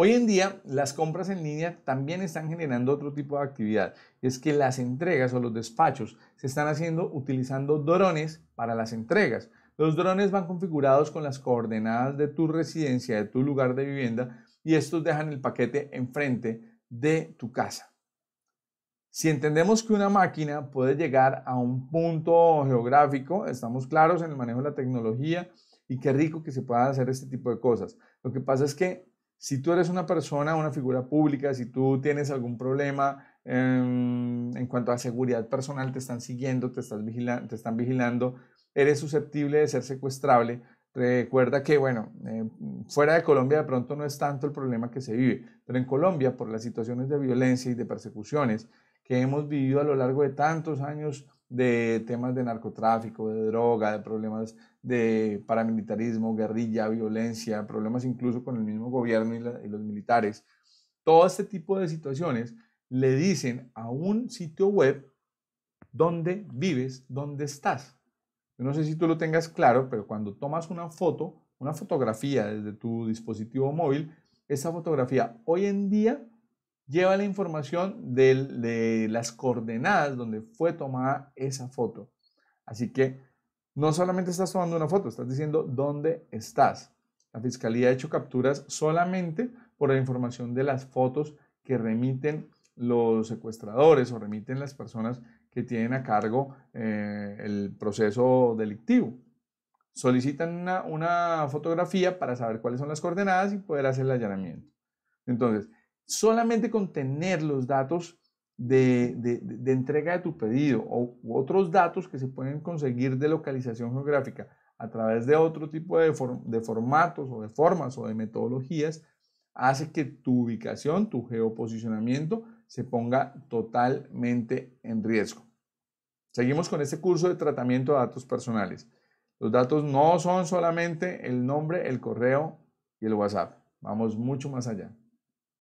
Hoy en día, las compras en línea también están generando otro tipo de actividad. Es que las entregas o los despachos se están haciendo utilizando drones para las entregas. Los drones van configurados con las coordenadas de tu residencia, de tu lugar de vivienda, y estos dejan el paquete enfrente de tu casa. Si entendemos que una máquina puede llegar a un punto geográfico, estamos claros en el manejo de la tecnología y qué rico que se puedan hacer este tipo de cosas. Lo que pasa es que si tú eres una persona, una figura pública, si tú tienes algún problema em, en cuanto a seguridad personal, te están siguiendo, te, estás te están vigilando, eres susceptible de ser secuestrable. Recuerda que, bueno, eh, fuera de Colombia de pronto no es tanto el problema que se vive, pero en Colombia, por las situaciones de violencia y de persecuciones que hemos vivido a lo largo de tantos años de temas de narcotráfico, de droga, de problemas de paramilitarismo, guerrilla, violencia, problemas incluso con el mismo gobierno y, los militares. Todo este tipo de situaciones le dicen a un sitio web dónde vives, dónde estás. Yo no sé si tú lo tengas claro, pero cuando tomas una foto, una fotografía desde tu dispositivo móvil, esa fotografía hoy en día lleva la información de, las coordenadas donde fue tomada esa foto. Así que no solamente estás tomando una foto, estás diciendo dónde estás. La fiscalía ha hecho capturas solamente por la información de las fotos que remiten los secuestradores o remiten las personas que tienen a cargo eh, el proceso delictivo. Solicitan una, fotografía para saber cuáles son las coordenadas y poder hacer el allanamiento. Entonces, solamente contener los datos de, entrega de tu pedido o, otros datos que se pueden conseguir de localización geográfica a través de otro tipo de, de formatos o de formas o de metodologías, hace que tu ubicación, tu geoposicionamiento se ponga totalmente en riesgo. Seguimos con este curso de tratamiento de datos personales. Los datos no son solamente el nombre, el correo y el WhatsApp. Vamos mucho más allá.